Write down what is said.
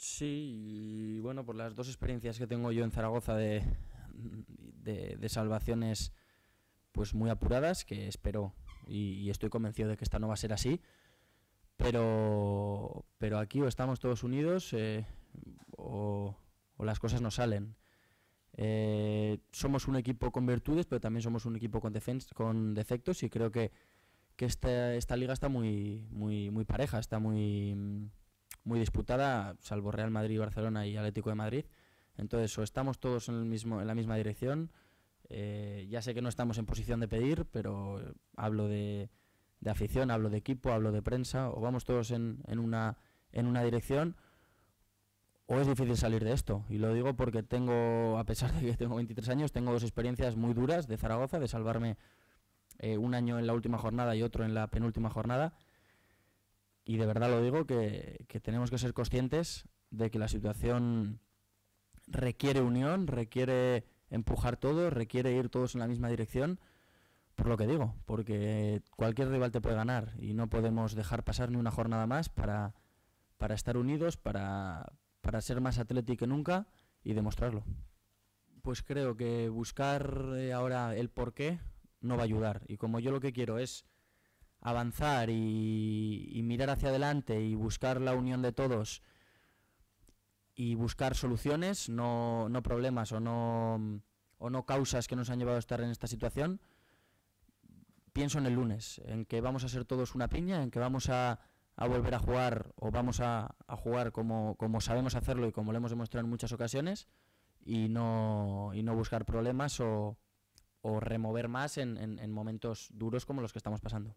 Sí, y bueno, por las dos experiencias que tengo yo en Zaragoza de, salvaciones pues muy apuradas, que espero y, estoy convencido de que esta no va a ser así, pero, pero aquí o estamos todos unidos eh, o, las cosas no salen. Eh, somos un equipo con virtudes, pero también somos un equipo con, con defectos y creo que, que esta, esta liga está muy, muy, muy pareja, está muy muy disputada, salvo Real Madrid, Barcelona y Atlético de Madrid. Entonces, o estamos todos en, el mismo, en la misma dirección. Eh, ya sé que no estamos en posición de pedir, pero hablo de, de, afición, hablo de equipo, hablo de prensa, o vamos todos en, en, una, en una dirección, o es difícil salir de esto. Y lo digo porque tengo, a pesar de que tengo 23 años, tengo dos experiencias muy duras de Zaragoza, de salvarme eh, un año en la última jornada y otro en la penúltima jornada y de verdad lo digo, que, tenemos que ser conscientes de que la situación requiere unión, requiere empujar todo, requiere ir todos en la misma dirección, por lo que digo, porque cualquier rival te puede ganar y no podemos dejar pasar ni una jornada más para, para estar unidos, para, para ser más atlético que nunca y demostrarlo. Pues creo que buscar eh, ahora el porqué no va a ayudar y como yo lo que quiero es avanzar y, mirar hacia adelante y buscar la unión de todos y buscar soluciones, no, problemas o no, o no causas que nos han llevado a estar en esta situación, pienso en el lunes, en que vamos a ser todos una piña, en que vamos a, volver a jugar o vamos a, jugar como, sabemos hacerlo y como lo hemos demostrado en muchas ocasiones y no, y no buscar problemas o, o remover más en, en momentos duros como los que estamos pasando.